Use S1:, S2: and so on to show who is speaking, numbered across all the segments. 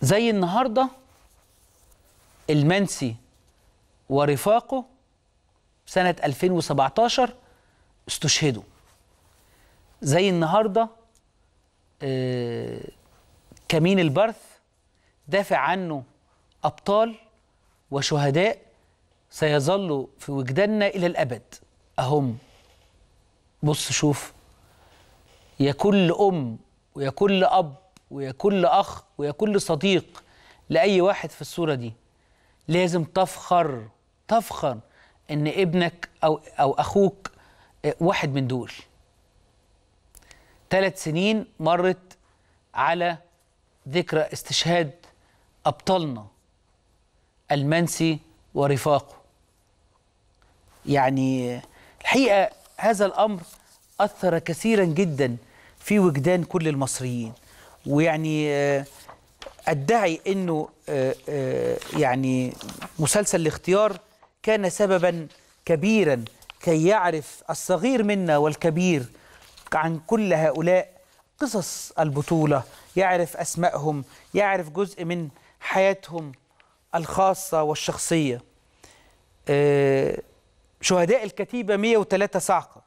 S1: زي النهارده المنسي ورفاقه سنة 2017 استشهدوا زي النهاردة آه، كمين البرث دافع عنه أبطال وشهداء سيظلوا في وجداننا إلى الأبد أهم بص شوف يا كل أم ويا كل أب ويا كل اخ ويا كل صديق لاي واحد في الصوره دي لازم تفخر تفخر ان ابنك او او اخوك آه، واحد من دول ثلاث سنين مرت على ذكرى استشهاد ابطالنا المنسي ورفاقه يعني الحقيقه هذا الامر اثر كثيرا جدا في وجدان كل المصريين ويعني ادعي آه، انه آه، آه، يعني مسلسل الاختيار كان سببا كبيرا كي يعرف الصغير منا والكبير عن كل هؤلاء قصص البطولة يعرف أسمائهم يعرف جزء من حياتهم الخاصة والشخصية شهداء الكتيبة 103 صعقة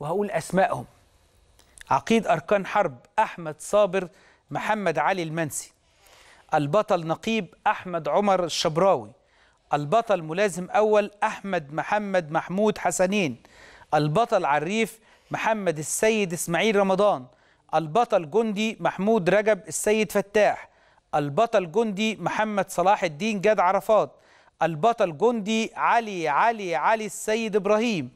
S1: وهقول أسمائهم عقيد أركان حرب أحمد صابر محمد علي المنسي البطل نقيب أحمد عمر الشبراوي البطل ملازم أول أحمد محمد محمود حسنين البطل عريف محمد السيد إسماعيل رمضان البطل جندي محمود رجب السيد فتاح البطل جندي محمد صلاح الدين جاد عرفات البطل جندي علي علي علي السيد إبراهيم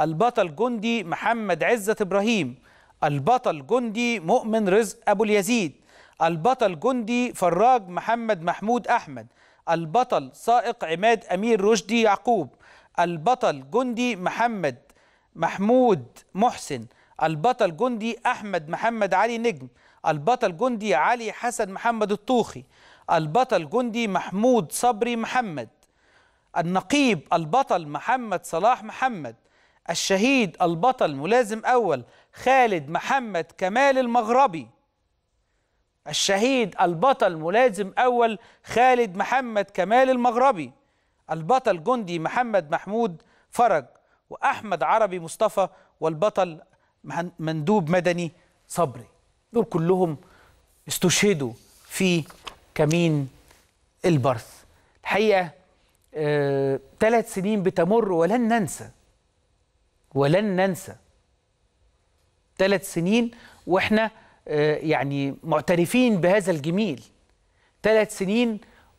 S1: البطل جندي محمد عزت إبراهيم البطل جندي مؤمن رزق أبو اليزيد البطل جندي فراج محمد محمود أحمد البطل سائق عماد أمير رشدي يعقوب البطل جندي محمد محمود محسن البطل جندي أحمد محمد علي نجم البطل جندي علي حسن محمد الطوخي البطل جندي محمود صبري محمد النقيب البطل محمد صلاح محمد الشهيد البطل ملازم أول خالد محمد كمال المغربي الشهيد البطل ملازم أول خالد محمد كمال المغربي البطل جندي محمد محمود فرج وأحمد عربي مصطفى والبطل مندوب مدني صبري دول كلهم استشهدوا في كمين البرث الحقيقة ثلاث آه، سنين بتمر ولن ننسى ولن ننسى ثلاث سنين واحنا آه، يعني معترفين بهذا الجميل ثلاث سنين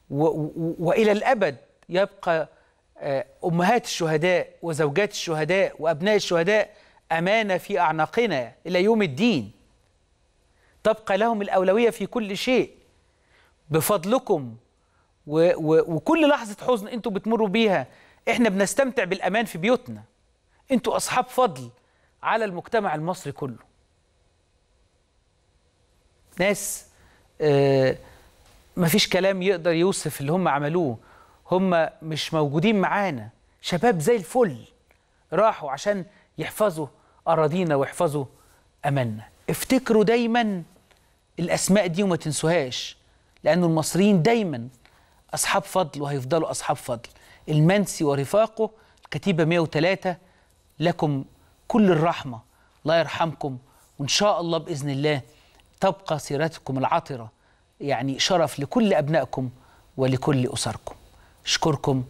S1: و و والى الابد يبقى آه، امهات الشهداء وزوجات الشهداء وابناء الشهداء امانه في اعناقنا الى يوم الدين تبقى لهم الاولويه في كل شيء بفضلكم و و وكل لحظه حزن انتم بتمروا بيها احنا بنستمتع بالامان في بيوتنا انتوا اصحاب فضل على المجتمع المصري كله ناس آه مفيش كلام يقدر يوصف اللي هم عملوه هم مش موجودين معانا شباب زي الفل راحوا عشان يحفظوا أراضينا ويحفظوا أماننا افتكروا دايما الأسماء دي وما تنسوهاش لأن المصريين دايما أصحاب فضل وهيفضلوا أصحاب فضل المنسي ورفاقه الكتيبة 103 لكم كل الرحمة الله يرحمكم وإن شاء الله بإذن الله تبقى سيرتكم العطرة يعني شرف لكل أبنائكم ولكل أسركم أشكركم